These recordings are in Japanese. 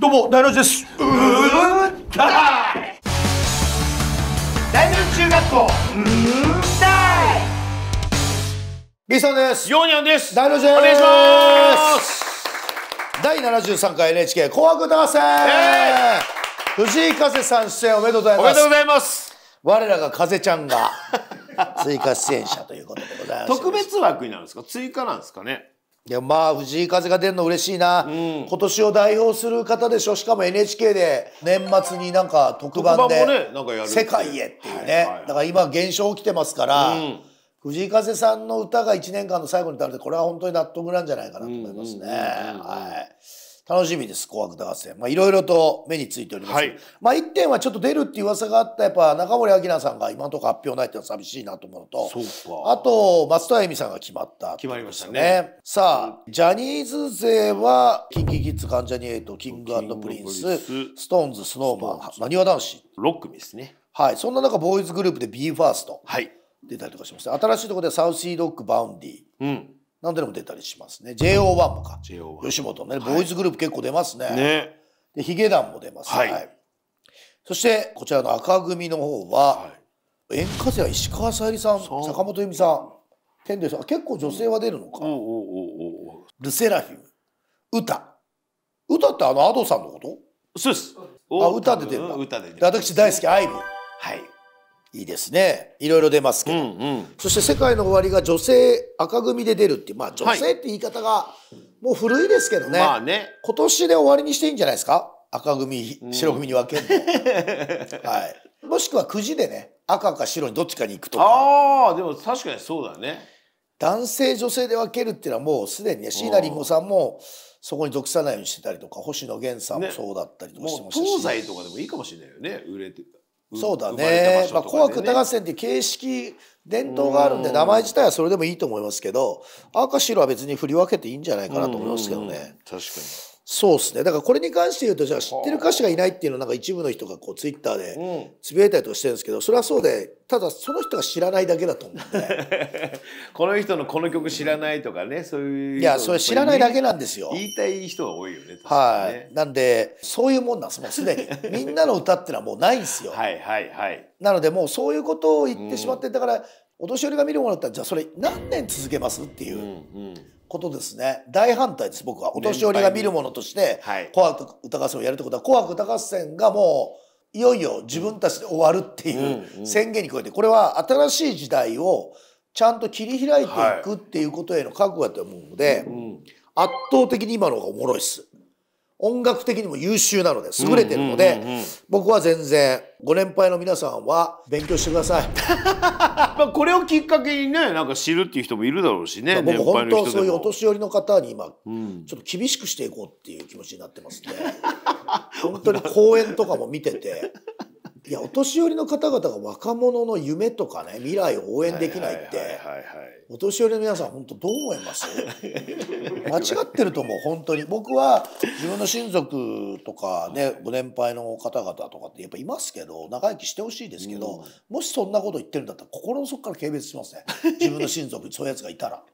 どうも大の字ですうーたい大の中学校うーたいリさんですヨーニャンです大の字ですお願いします第七十三回 NHK 紅白歌合戦、えー、藤井風さん出演おめでとうございますおめでとうございます我らが風ちゃんが追加出演者ということでございます 特別枠になるんですか追加なんですかねいやまあ藤井風が出るの嬉しいな、うん、今年を代表する方でしょしかも NHK で年末になんか特番で「世界へ」っていうね、だから今現象起きてますから、うん、藤井風さんの歌が1年間の最後に歌われてこれは本当に納得なんじゃないかなと思いますね。はい楽しみです、紅白歌合戦。まあ、いろいろと目についております。はい、まあ、1点はちょっと出るっていう噂があった、やっぱ中森明菜さんが今のところ発表ないっていうのは寂しいなと思うのと、あと、松任谷由実さんが決まった、ね、決まりましたね。さあ、ジャニーズ勢は、キンキキッズ、関ジャニエイト、キングプリンス、ストーンズ、スノーマン、なにわ男子。6組ですね。はい、そんな中、ボーイズグループで BE:FIRST。はい。出たりとかしました。新しいところでサウシードッグ、バウンディ。うん。なんでも出たりしますね。JO1 もか。JO1。吉本ね、ボーイズグループ結構出ますね。はい、ね。で、ヒゲダンも出ます、はい、はい。そして、こちらの赤組の方は、はい、演歌勢は石川さゆりさん、坂本由美さん、天童さん、結構女性は出るのか。おおおおおんルセラフィム、歌。歌ってあのアドさんのことそうです。あ、歌で出るんだ。歌で出る。私大好き、アイビー。はい。いいですね。いろいろ出ますけど。うんうん、そして世界の終わりが女性赤組で出るっていう、まあ女性って言い方がもう古いですけどね。まあね。今年で終わりにしていいんじゃないですか赤組、白組に分けるの。うん、はい。もしくはくじでね、赤か白にどっちかに行くとか。ああ、でも確かにそうだね。男性女性で分けるっていうのはもうすでにね椎名林檎さんもそこに属さないようにしてたりとか星野源さんもそうだったりとかしてましたし、東西とかでもいいかもしれないよね売れてそうだねね、まあ、紅白歌合戦って形式伝統があるんで名前自体はそれでもいいと思いますけど赤白は別に振り分けていいんじゃないかなと思いますけどね。確かにそうですねだからこれに関して言うとじゃあ知ってる歌手がいないっていうのなんか一部の人がこうツイッターでつぶやいたりとかしてるんですけどそれはそうでただその人が知らないだけだと思うんで この人のこの曲知らないとかねそういういやそれ知らないだけなんですよ言いたい人が多いよね、はいなんでそういうもんなんですもうすでに みんなの歌ってのはもうないんですよはいはいはいなのでもうそういうことを言ってしまって、だからお年寄りが見るものだったらじゃあそれ何年続けますっていう、うんうんことですね大反対です僕はお年寄りが見るものとして「紅白歌合戦」をやるってことは「紅白歌合戦」がもういよいよ自分たちで終わるっていう宣言に加えてこれは新しい時代をちゃんと切り開いていくっていうことへの覚悟だと思うので、圧倒的に今の方がおもろいっす。音楽的にも優秀なので優れてるので、うんうんうんうん、僕は全然ご年配の皆さんは勉強してください まあこれをきっかけにねなんか知るっていう人もいるだろうしね、まあ、僕本当そういうお年寄りの方に今、ちょっと厳しくしていこうっていう気持ちになってますね本当に公演とかも見てていやお年寄りの方々が若者の夢とかね未来を応援できないってお年寄りの皆さん本当どう思います 間違ってると思う本当に僕は自分の親族とかねご年配の方々とかってやっぱいますけど長生きしてほしいですけど、うん、もしそんなこと言ってるんだったら心の底から軽蔑しますね自分の親族にそういうやつがいたら。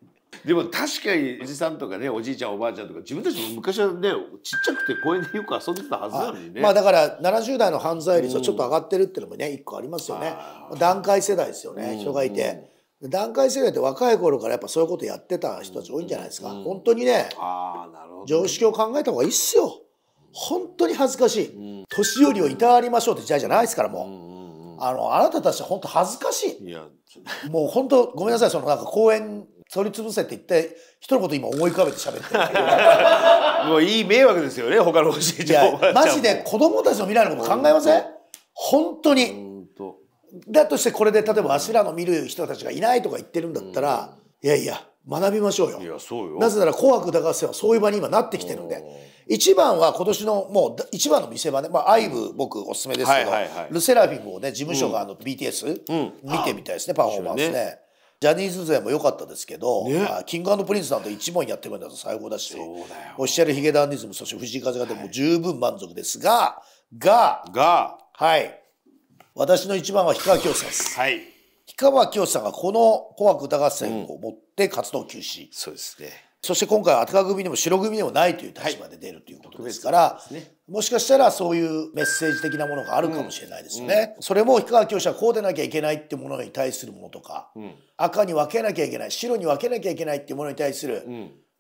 でも確かにおじさんとかねおじいちゃんおばあちゃんとか自分たちも昔はねちっちゃくて公園でよく遊んでたはずなのにねまあだから70代の犯罪率はちょっと上がってるっていうのもね一個ありますよね段階世代ですよね人がいて。段階世代って若い頃からやっぱそういうことやってた人たち多いんじゃないですか、ん、本当にね常識を考えた方がいいっすよ本当に恥ずかしい、年寄りをいたわりましょうって時代じゃないですからもう、あのあなたたちは本当恥ずかしいもう本当ごめんなさいそのなんか公園取り潰せって言って人のこと今思い浮かべて喋ってる もういい迷惑ですよね他のおじいちゃんマジで子供たちの未来のこと考えません本当にだとしてこれで例えばあしらの見る人たちがいないとか言ってるんだったら、いやいや学びましょうよいやそうよなぜなら「紅白歌合戦」はそういう場に今なってきてるんで一番は今年のもう一番の見せ場ね、まあ、アイブ僕おすすめですけど、ルセラフィムをね事務所があの BTS、見てみたいですねパフォーマンスね。ジャニーズ勢も良かったですけど、ね、キングアンドプリンスなんて一問やってくれたと最高だしおっしゃるヒゲダンディズムそして藤井風がでも十分満足ですが、はい、ががはい私の一番は氷川きよしさんです。はい氷川きよしさんがこの「紅白歌合戦」を持って活動休止、うん、そうですねそして今回は赤組でも白組でもないという立場で出るということですから、はいね、もしかしたらそういうメッセージ的なものがあるかもしれないですよね。うんうん、それも氷川きよしはこうでなきゃいけないってものに対するものとか、うん、赤に分けなきゃいけない白に分けなきゃいけないっていうものに対する、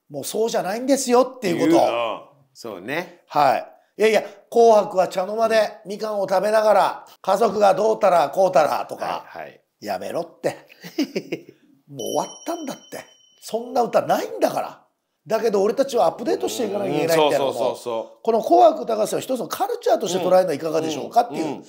もうそうじゃないんですよっていうこと。そうね。はい。いやいや、紅白は茶の間でみかんを食べながら、家族がどうたらこうたらとか、はいはい、やめろって。もう終わったんだって。そんな歌ないんだから。だけど俺たちはアップデートしていかなきゃいけないみたいなこの「紅白歌合戦」を一つのカルチャーとして捉えるのはいかがでしょうかっていう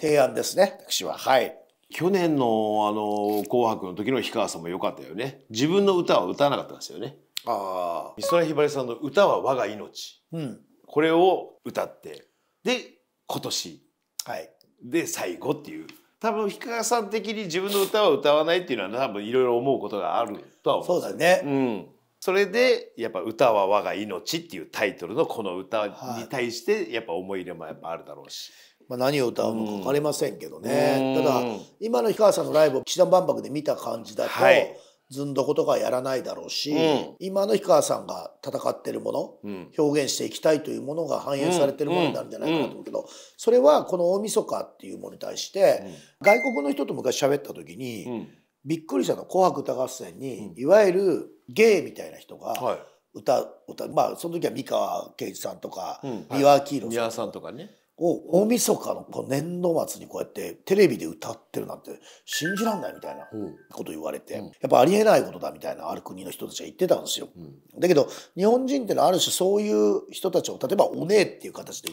提案ですね私ははい。去年のあの紅白の時の氷川さんも良かったよね。自分の歌は歌わなかったんですよね。ああ。美空ひばりさんの歌は我が命。うん。これを歌って、で、今年。はい。で、最後っていう。多分氷川さん的に自分の歌を歌わないっていうのは多分いろいろ思うことがあるとは思う。そうだね、うん、それでやっぱ「歌は我が命」っていうタイトルのこの歌に対してやっぱ思い入れもやっぱあるだろうし。まあ、何を歌うのか分かりませんけどね、うん、ただ今の氷川さんのライブを岸田万博で見た感じだと、はい、ずんどことかやらないだろうし、うん、今の氷川さんが戦ってるもの、表現していきたいというものが反映されてるものになるんじゃないかなと思うけど、それはこの大晦日っていうものに対して、外国の人と昔喋った時に、びっくりしたの「紅白歌合戦に」いわゆるゲイみたいな人が、はい歌歌まあその時は三河健一さんとか、うん、三輪明宏さんとかねを大晦日のこう年度末にこうやってテレビで歌ってるなんて信じらんないみたいなこと言われて、やっぱありえないことだみたいなある国の人たちが言ってたんですよ。だけど日本人ってのはある種そういう人たちを例えばおねえっていう形で、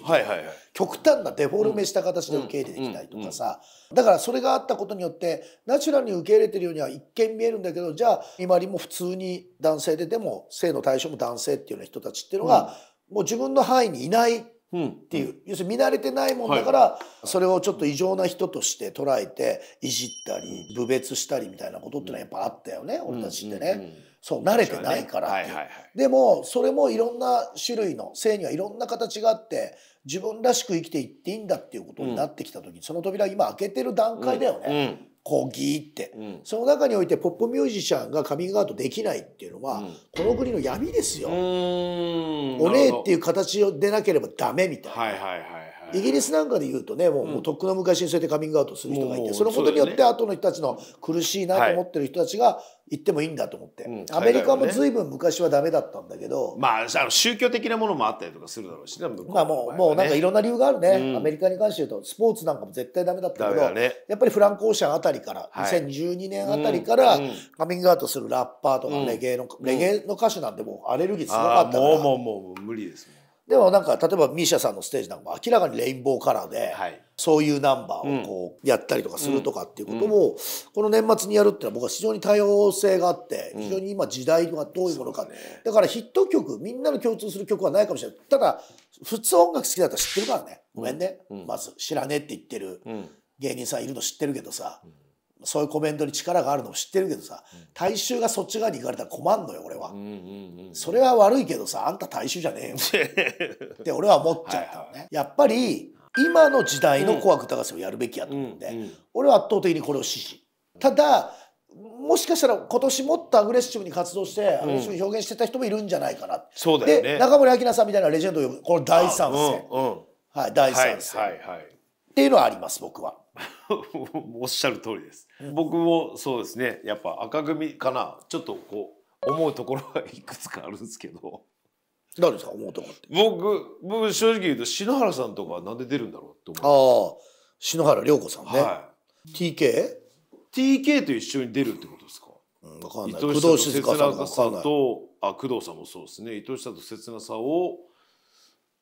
極端なデフォルメした形で受け入れてきたりとかさ、だからそれがあったことによってナチュラルに受け入れてるようには一見見えるんだけどじゃあ今りも普通に男性ででも性の対象も男性っていうような人たちっていうのが、もう自分の範囲にいないっていう、要するに見慣れてないもんだから、それをちょっと異常な人として捉えていじったり侮蔑したりみたいなことってのはやっぱあったよね、俺たちってね。そう慣れてないからってでもそれもいろんな種類の性にはいろんな形があって自分らしく生きていっていいんだっていうことになってきた時に、その扉今開けてる段階だよね、こうギーって、うん、その中においてポップミュージシャンがカミングアウトできないっていうのは、うん、この国の闇ですよ。お姉っていう形でなければダメみたいな。はいはいはいイギリスなんかで言うとねもう,、もうとっくの昔にそうやってカミングアウトする人がいてそのことによって後の人たちの苦しいなと思ってる人たちが言ってもいいんだと思って、アメリカも随分昔はダメだったんだけど、まあ、あの宗教的なものもあったりとかするだろうし、ね、まあもうもうなんかいろんな理由があるね、アメリカに関して言うとスポーツなんかも絶対ダメだったけど、やっぱりフランク・オーシャンあたりから、はい、2012年あたりから、カミングアウトするラッパーとかレゲエの、レゲエの歌手なんてもうアレルギーすごかったから、もうもうもう無理ですもんでもなんか例えば misia さんのステージなんかも明らかにレインボーカラーで、はい、そういうナンバーをこうやったりとかするとかっていうことも、この年末にやるっていうのは僕は非常に多様性があって、非常に今時代がどういうものか、だからヒット曲みんなの共通する曲はないかもしれないただ普通音楽好きだったら知ってるからねごめんね、まず知らねえって言ってる芸人さんいるの知ってるけどさ、そういうコメントに力があるのを知ってるけどさ、大衆がそっち側に行かれたら困るのよ俺は、それは悪いけどさあんた大衆じゃねえよ って俺は思っちゃったのね、はいはい、やっぱり今の時代の「紅白歌合戦」をやるべきやと思うんで、うんうん、俺は圧倒的にこれを支持ただもしかしたら今年もっとアグレッシブに活動してアグレッシブに表現してた人もいるんじゃないかな、うん、そうだよ、ね、で中森明菜さんみたいなレジェンドをこの大賛成、うんうん、はい大賛成、はいはいはい、っていうのはあります僕は。おっしゃる通りです。僕もそうですね。やっぱ赤組かな。ちょっとこう思うところがいくつかあるんですけど。誰ですか思うところって。僕僕正直言うと篠原さんとかなんで出るんだろうって思う。ああ篠原涼子さんね。はい、TK。TK と一緒に出るってことですか。うん、わかんない。工藤静香さんとあ工藤さんもそうですね。伊藤下と切なさを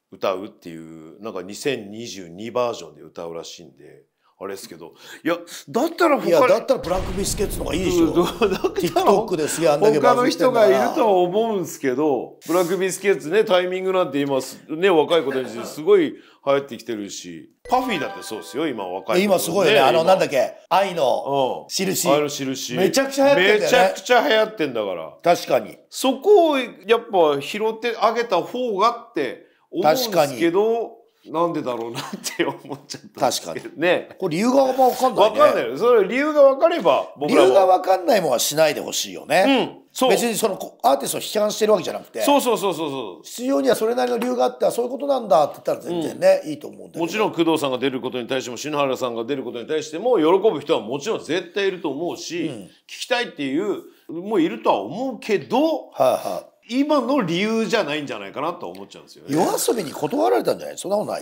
歌うっていうなんか2022バージョンで歌うらしいんで。あれですけどいやだったらいやだったらブラックビスケッツの方がいいでしょ、うん、だったら TikTok ですやんだけ他の人がいるとは思うんですけどブラックビスケッツねタイミングなんて今ね若い子たち すごい流行ってきてるしパフィーだってそうですよ今若い、子、ね、今すごいよねあのなんだっけ愛の印、うん、愛の印めちゃくちゃ流行ってんよ、ね、めちゃくちゃ流行ってんだから確かにそこをやっぱ拾ってあげた方がって思うんですけどなんでだろうなって思っちゃった確かにねこれ理由が分かんない、ね、分かんないそれ理由が分かれば理由が分かんないもんはしないでほしいよね、うん、別にそのアーティストを批判してるわけじゃなくてそうそうそうそうそう必要にはそれなりの理由があってそういうことなんだって言ったら全然ね、うん、いいと思うんだもちろん工藤さんが出ることに対しても篠原さんが出ることに対しても喜ぶ人はもちろん絶対いると思うし、うん、聞きたいっていうもういるとは思うけど、はい、あ、はい、あ、今の理由じゃないんじゃないかなと思っちゃうんですよね。夜遊びに断られたんじゃないそんなことない。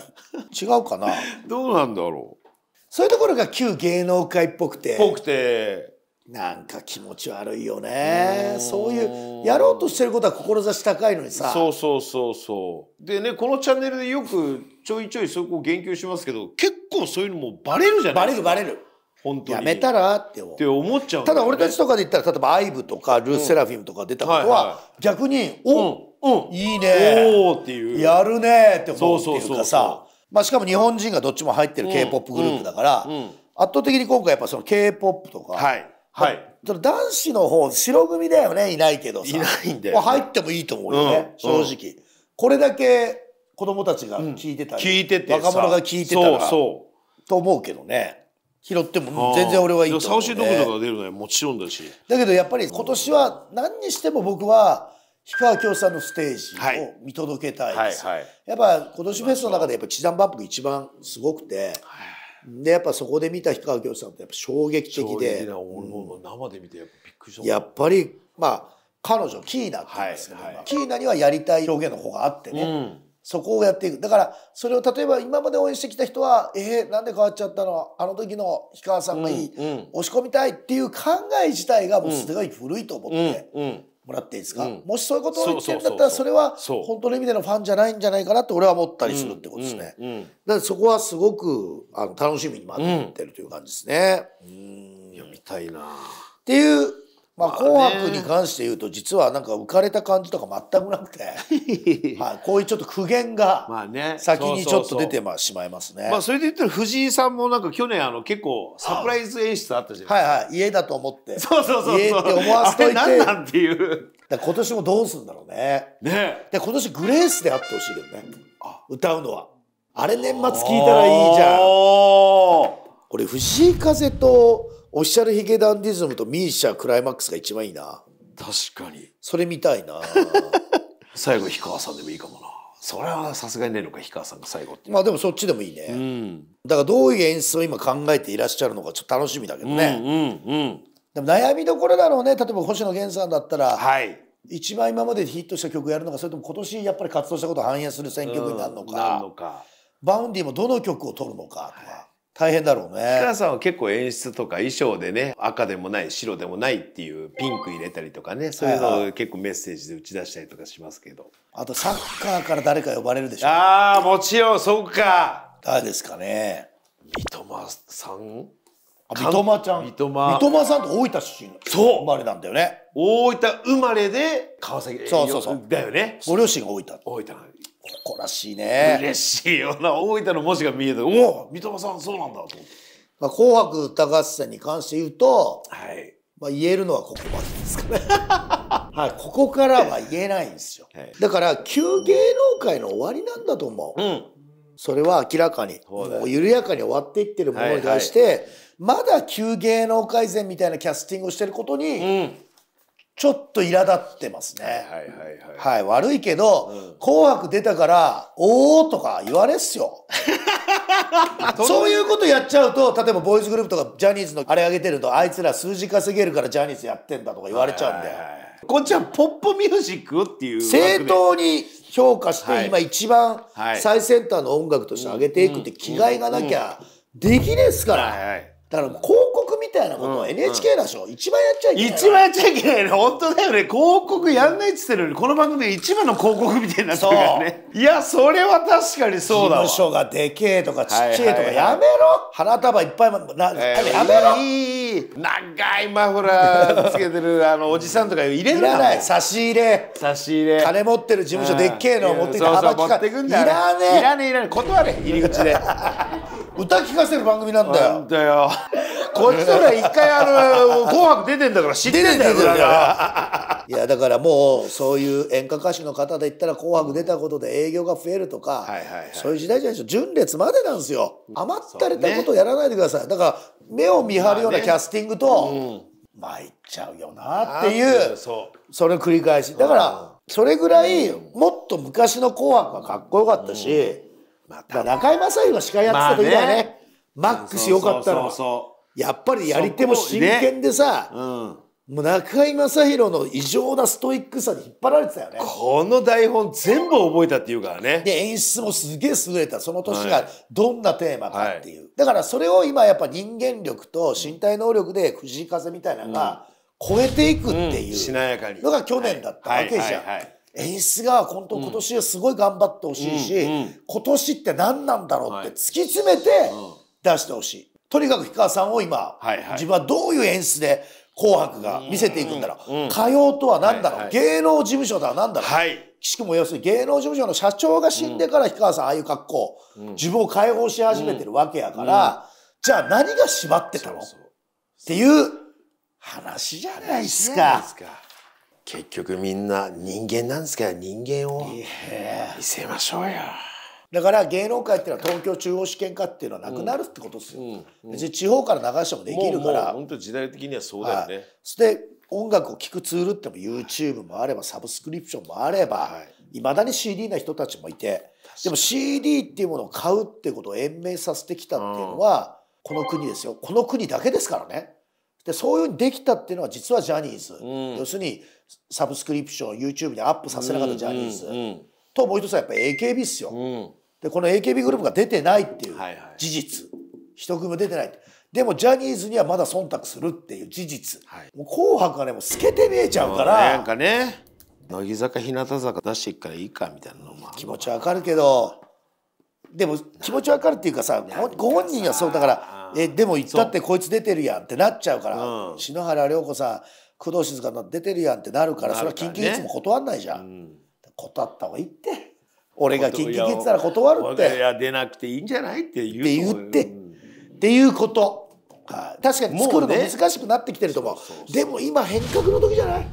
違うかな どうなんだろう。そういうところが旧芸能界っぽくて。ぽくて。なんか気持ち悪いよね。そういう、やろうとしてることは志高いのにさ。そうそうそうそう。でね、このチャンネルでよくちょいちょいそこ言及しますけど、結構そういうのもバレるじゃないですか。バレるバレる。本当にやめたらってって思っちゃう、ね、ただ俺たちとかで言ったら例えば IVE とかル・セラフィムとか出たことは、うんはいはい、逆に「お、うん、いいねお」っていうやるねって思うっていうかさまあ、しかも日本人がどっちも入ってる k p o p グループだから、うん、圧倒的に今回やっぱその k p o p とか、はいはい、男子の方白組だよねいないけどさいないんだよ、ね、入ってもいいと思うよね、正直、これだけ子供たちが聞いてたり、聞いてて若者が聞いてたらそうそうと思うけどね。拾っても全然俺はいいと思う、ね、出るのはもちろんだしだけどやっぱり今年は何にしても僕は氷川きよさんのステージを見届けたいです、はいはいはい、やっぱ今年フェスの中でやっぱ岸田万博一番すごくて、でやっぱそこで見た氷川きよさんってやっぱ衝撃的で、生で見てやっぱびっくりしたやっぱりまあ彼女キーナって言うんですけど、はいはい、キーナにはやりたい表現の方があってね、うんそこをやっていくだからそれを例えば今まで応援してきた人は「えー、なんで変わっちゃったのあの時の氷川さんがいい、うんうん、押し込みたい」っていう考え自体がもうすごい古いと思って。もらっていいですか、うん、もしそういうことを言ってるんだったらそれは本当の意味でのファンじゃないんじゃないかなって俺は思ったりするってことですね。うんうん、だからそこはすごくあの楽しみに待ってるという感じですね。うん、みたいなっていうまあ、紅白に関して言うと実はなんか浮かれた感じとか全くなくて、は い、こういうちょっと苦言が先にちょっと出てましまいますね。まあそれで言ったら藤井さんもなんか去年あの結構サプライズ演出あったじゃないですか。はいはい、家だと思って。そうそうそう家って思わせといて。何なんていう。だ今年もどうすんだろうね。ね。で今年グレースであってほしいけどね。歌うのは。あれ年末聞いたらいいじゃん。これ藤井風とオフィシャルヒゲダンディズムとミーシャクライマックスが一番いいな確かにそれ見たいな 最後氷川さんでもいいかもなそれはさすがにねえのか氷川さんが最後ってまあでもそっちでもいいね、うん、だからどういう演出を今考えていらっしゃるのかちょっと楽しみだけどね、うんうんうん、でも悩みどころだろうね例えば星野源さんだったら、はい、一番今までヒットした曲やるのかそれとも今年やっぱり活動したことを反映する選曲になるのかうん、バウンディもどの曲を取るのかとか、はい大変だろうね。さんは結構演出とか衣装でね、赤でもない、白でもないっていうピンク入れたりとかね、そういうのを結構メッセージで打ち出したりとかしますけど。あとサッカーから誰か呼ばれるでしょう。ああ、もちろん、そうか。誰ですかね。三笘さん三笘ちゃん。三笘。三笘さんと大分出身。そう。生まれなんだよね。大分生まれで川崎。そうそうそう。だよね。ご両親が大分。大分。誇らしいね嬉しいよな大分の文字が見えておお三笘さんそうなんだと思って、まあ、紅白歌合戦に関して言うと、はいまあ、言えるのはここまでですかね はい、ここからは言えないんですよ、はい、だから旧芸能界の終わりなんだと思う、うん、それは明らかにもう緩やかに終わっていってるものに対して、はいはい、まだ旧芸能改善みたいなキャスティングをしてることに、うんちょっと苛立ってますね。はいはいはい、はい、悪いけど、うん、紅白出たから、おーとか言われっすよ。そういうことやっちゃうと、例えばボーイズグループとかジャニーズのあれ上げてると、あいつら数字稼げるからジャニーズやってんだとか言われちゃうんで。はいはいはい、こっちはポップミュージックっていう。正当に評価して、今一番最先端の音楽として上げていくって気概がなきゃできねえっすから。だから紅たいなことを NHK でしょ、う一番やっちゃいけない一番やっちゃいけないね本当だよね広告やんないっつってるのにこの番組で一番の広告みたいになってるからねいやそれは確かにそうだわ事務所がでけえとかちっちゃいとかやめろ花束いっぱい、なえー、やめろいい長いマフラーつけてるあのおじさんとか入れるいない差し入れ差し入れ金持ってる事務所でっけえのを持ってきて幅利かいらねえいらねえいらねえ断れ入り口で歌聞かせる番組なんだよ。んだよ。こっちのら一回あの「紅白」出てんだから知ってんだよ。いやだからもうそういう演歌歌手の方で言ったら「紅白」出たことで営業が増えるとか、そういう時代じゃないでしょ純烈までなんですよ余ったれたことをやらないでください、だから目を見張るようなキャスティングと、参っちゃうよなっていうそれの繰り返しだからそれぐらいもっと昔の「紅白」はかっこよかったし。まあ、中居正広が司会やってた時はねまあね、マックスよかったのやっぱりやり手も真剣でさ、ねうん、もう中居正広の異常なストイックさに引っ張られてたよねこの台本全部覚えたっていうからねで演出もすげえ優れたその年がどんなテーマかっていう、はい、だからそれを今やっぱ人間力と身体能力で藤井風みたいなのが超えていくっていうのが去年だったわけじゃん、はいはい演出が本当今年はすごい頑張ってほしいし、うんうん、今年って何なんだろうって突き詰めて出してほしい、とにかく氷川さんを今、はいはい、自分はどういう演出で「紅白」が見せていくんだろう、うんうん、歌謡とは何だろう、はいはい、芸能事務所とは何だろう、はい、岸君も要するに芸能事務所の社長が死んでから氷川さんああいう格好、自分を解放し始めてるわけやから、じゃあ何が縛ってたのっていう話じゃないですか。結局みんな人間なんですから人間を見せましょうよ。だから芸能界っていうのは東京中央試験科っていうのはなくなるってことですよ、うんうん、別地方から流してもできるから本当時代的にはそうだよね、はい、で音楽を聴くツールっても YouTube もあればサブスクリプションもあれば、はいまだに CD な人たちもいてでも CD っていうものを買うってことを延命させてきたっていうのは、うん、この国ですよこの国だけですからねでそういうふうにできたっていうのは実はジャニーズ、うん、要するにサブスクリプション YouTube にアップさせなかったジャニーズ、うんうんうん、ともう一つはやっぱ AKB っすよ、うん、でこの AKB グループが出てないっていう事実、はいはい、一組も出てないでもジャニーズにはまだ忖度するっていう事実、はい、もう紅白がねもう透けて見えちゃうから、ね、なんかね乃木坂日向坂出していくからいいかみたいなのも気持ちわかるけどでも気持ちわかるっていうかさご本人はそうだからえでも言ったってこいつ出てるやんってなっちゃうから、うん、篠原涼子さん工藤静香さん出てるやんってなるから、ね、それは緊急いつも断んないじゃん、うん、断った方がいいって俺が緊急言ってたら断るっていや出なくていいんじゃないって言うって言って、うん、っていうこと、はい、確かに作るの難しくなってきてると思う、ね、でも今変革の時じゃない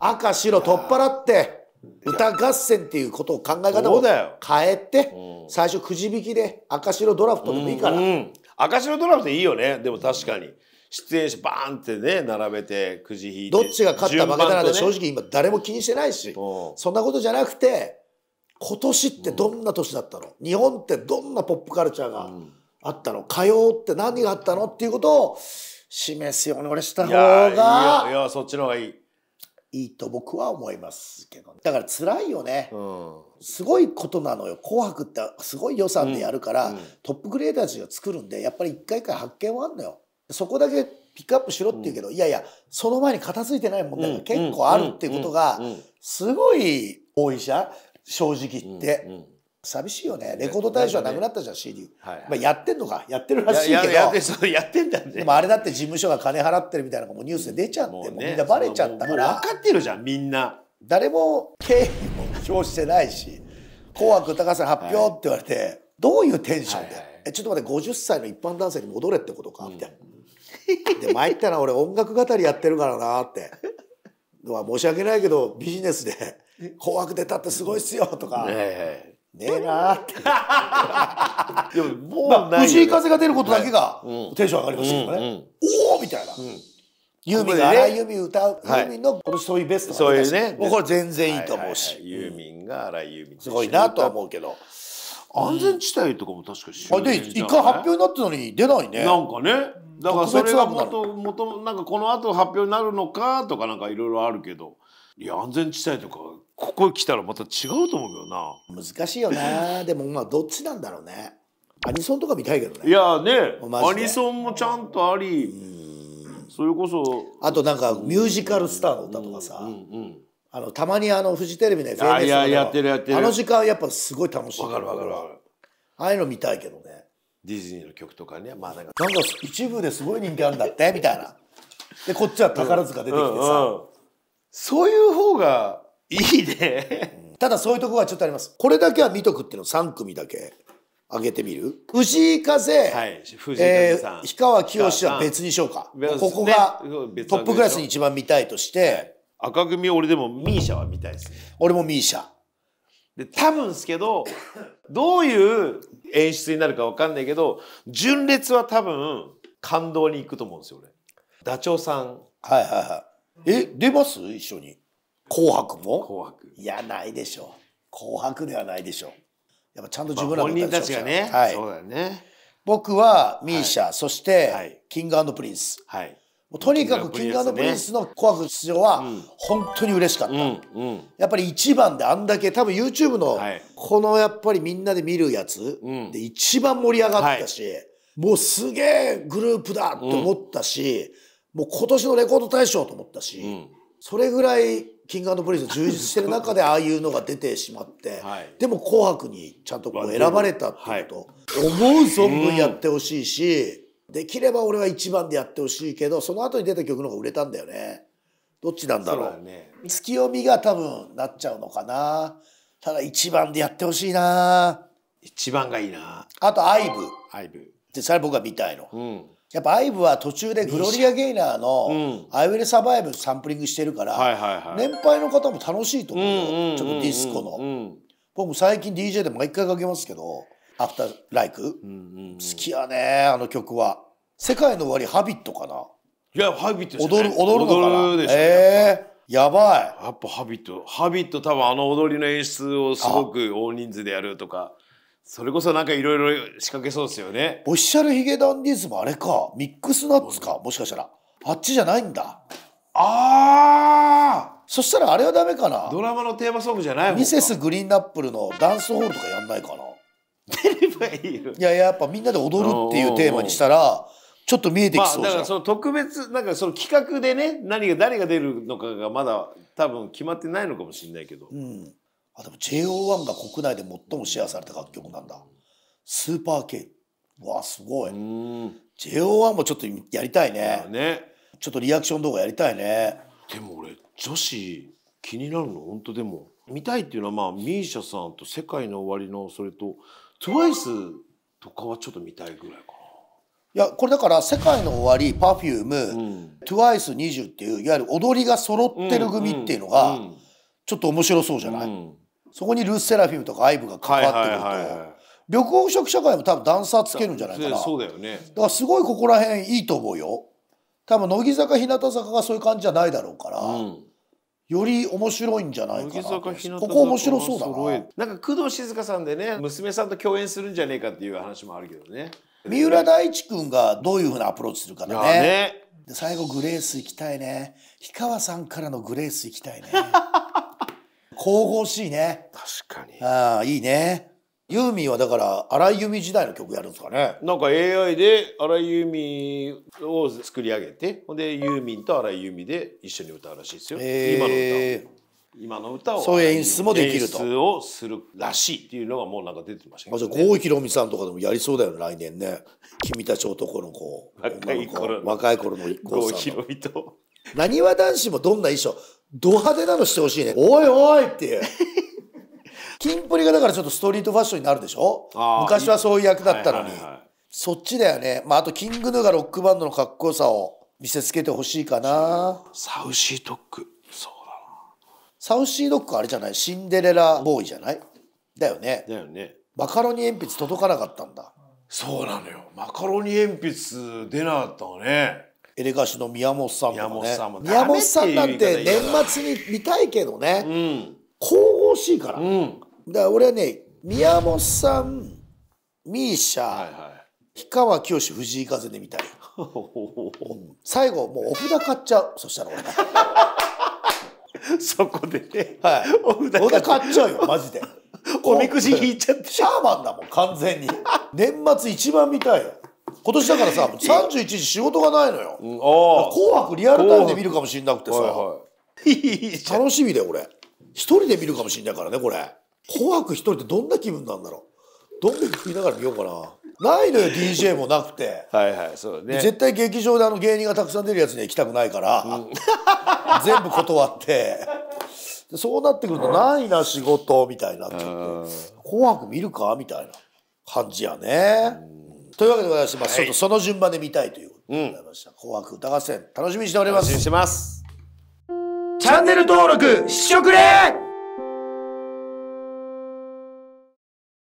赤白取っ払って歌合戦っていうことを考え方を変えて、最初くじ引きで赤白ドラフトでもいいから、うん、赤白ドラムっていいよねでも確かに出演者バーンってね並べてくじ引いてどっちが勝った負けたなんて正直今誰も気にしてないし、そんなことじゃなくて今年ってどんな年だったの、日本ってどんなポップカルチャーがあったの、歌謡って何があったのっていうことを示すように俺した方がいやそっちの方がいいいいと僕は思いますけど、ね、だから辛いよね、うん、すごいことなのよ「紅白」ってすごい予算でやるから、うん、トップクリエイターたちが作るんでやっぱり一回一回発見はあんのよ。そこだけピックアップしろって言うけど、うん、いやいやその前に片付いてない問題が結構あるっていうことがすごい多いじゃん正直言って。うん寂しいよねレコード大賞はなくなったじゃん、CD、はいはい、まあ、やってんのかやってるらしいけどやってんだねでもあれだって事務所が金払ってるみたいなのもニュースで出ちゃって、うんね、もうみんなバレちゃったから分かってるじゃんみんな誰も経表してないし「紅白歌合戦発表」って言われて、はい、どういうテンションで、はいはい、えちょっと待って50歳の一般男性に戻れってことか、みたいな。うん、で参ったら俺音楽語りやってるからなって。は申し訳ないけどビジネスで「紅白出たってすごいっすよ」とか。ねえなって でももう、まあ、藤井風が出ることだけがテンション上がりましたけどね、うんうん、おおみたいな、うんユーミンが、ね、ユーミ歌う、ユーミンの今年そういうベストそういうねもうこれ全然いいと思うし、ユーミンが荒井ユーすごいなと思うけど安全地帯とかも確かに、ね、あで一回発表になったのに出ないねなんかねだからそれがもともとなんかこの後発表になるのかとかなんかいろいろあるけどいや安全地帯とかここ来たらまた違うと思うけどな難しいよな。でもまあどっちなんだろうねアニソンとか見たいけどねいやねアニソンもちゃんとあり、うんそれこそあとなんかミュージカルスターの歌とかさ、あのたまにあのフジテレビの FNS あやってるやあの時間やっぱすごい楽しいわかるわかるわかるああいうの見たいけどねディズニーの曲とかねまあなんかなんか一部ですごい人気あるんだってみたいなでこっちは宝塚出てきてさ、うんうん、そういう方がいいね、ただそういうとこはちょっとありますこれだけは見とくっていうの3組だけ上げてみる藤井風、はい藤井風えー、氷川きよしは別にしようか。ここがトップクラスに一番見たいとして。赤組俺でもミーシャは見たいですね。俺もミーシャ。で、多分ですけど、どういう演出になるかわかんないけど、純烈は多分感動に行くと思うんですよ、俺。ダチョウさん。はいはいはい。え、出ます一緒に。紅白も紅白。いや、ないでしょう。紅白ではないでしょう。やっぱちゃんと自分らの、人たちがね、はい、そうだね僕はミーシャ、はい、そして、はい、キングプリンス、はい、もうとにかくキングアンドプリンスの「紅白」出場は本当に嬉しかった、うんうん、やっぱり一番であんだけ多分 YouTube のこのやっぱりみんなで見るやつで一番盛り上がったし、もうすげえグループだと思ったし、もう今年のレコード大賞と思ったし、それぐらいキングプリンス充実してる中でああいうのが出てしまって、はい、でも「紅白」にちゃんとこう選ばれたっていうこと、思う存分やってほしいし、できれば俺は1番でやってほしいけどその後に出た曲の方が売れたんだよねどっちなんだろう、ね、月読みが多分なっちゃうのかなただ1番でやってほしいな1番がいいなあと「アイブ」アイブでそれ僕は見たいの。うんやっぱアイブは途中でグロリア・ゲイナーの「アイウェル・サバイブ」サンプリングしてるから、年配の方も楽しいと思うよ、ちょっとディスコの、僕も最近 DJ でも一回かけますけど「アフター・ライク」好きやねあの曲は世界の終わり「ハビット」かないやハビット踊る踊るのかなでしょ、えやばいやっぱ「ハビット」「ハビット」多分あの踊りの演出をすごく大人数でやるとかそれこそなんかいろいろ仕掛けそうですよね。オフィシャルヒゲダンディズムあれか。ミックスナッツか。もしかしたら。あっちじゃないんだ。ああそしたらあれはダメかな。ドラマのテーマソングじゃないもんミセスグリーンナップルのダンスホールとかやんないかな。出ればいいよ。いややっぱみんなで踊るっていうテーマにしたら、ちょっと見えてきそうじゃん。まあ、だからその特別、なんかその企画でね、何が、誰が出るのかがまだ多分決まってないのかもしれないけど。うん。あでも JO1 が国内で最もシェアされた楽曲なんだスーパー K わあすごい JO1 もちょっとやりたいねねちょっとリアクション動画やりたいねでも俺女子気になるの本当でも見たいっていうのはまあ MISIA さんと「世界の終わりの」それと TWICE とかはちょっと見たいぐらいかないやこれだから「世界の終わり」「Perfume」「TWICE20」っていういわゆる踊りが揃ってる組っていうのがちょっと面白そうじゃない、うんそこにルース・セラフィムとかアイブが関わってくると、緑黄色社会も多分ダンサーつけるんじゃないかなそうだよねだからすごいここら辺いいと思うよ多分乃木坂日向坂がそういう感じじゃないだろうから、うん、より面白いんじゃないかなここ面白そうだななんか工藤静香さんでね娘さんと共演するんじゃねえかっていう話もあるけどね三浦大知君がどういうふうなアプローチするかだねね最後グレース行きたいね氷川さんからのグレース行きたいね神々しいね。確かに。ああ、いいね。ユーミンはだから荒井由実時代の曲やるんですかねなんか AI で荒井由実を作り上げてほんでユーミンと荒井由実で一緒に歌うらしいですよ、えー、今の歌を今の歌をそういう演出もできると演出をするらしいっていうのがもうなんか出てましたけど、ね、まあ、郷ひろみさんとかでもやりそうだよね来年ね君たち男の子若い頃の若い頃の郷ひろみと なにわ男子もどんな衣装ド派手なのしてほしいね。おいおいっていう。キンプリがだからちょっとストリートファッションになるでしょ昔はそういう役だったのに、そっちだよね。まあ、あとキングヌーがロックバンドのかっこよさを見せつけてほしいかな。サウシードッグ。そうだな。サウシードッグあれじゃないシンデレラボーイじゃないだよね。だよね。マカロニ鉛筆届かなかったんだ。そうなのよ。マカロニ鉛筆出なかったのね。エレガシの宮本さんとかね宮本さんなんて年末に見たいけどね、神々しいから、うん、だから俺はね宮本さんミーシャ、はいはい、氷川きよし藤井風で見たいうん、最後もうお札買っちゃうそしたら俺 そこでね、はい、お札買っちゃうよマジでおみくじ引いちゃってシャーマンだもん完全に年末一番見たいよ今年だからさ31 時仕事がないのよ、うん、紅白リアルタイムで見るかもしれなくてさ、はいはい、楽しみだよ俺一人で見るかもしれないからねこれ紅白一人ってどんな気分なんだろうどんな食いながら見ようかなないのよ DJ もなくてはいはいそうね絶対劇場であの芸人がたくさん出るやつには行きたくないから、うん、全部断ってそうなってくると、ないな仕事みたいなって紅白見るか?」みたいな感じやね。というわけでございまして、まはい、ちょっとその順番で見たいということでございました。うん、紅白歌合戦、楽しみにしております。楽しみにしてます。チャンネル登録、し食ょくれ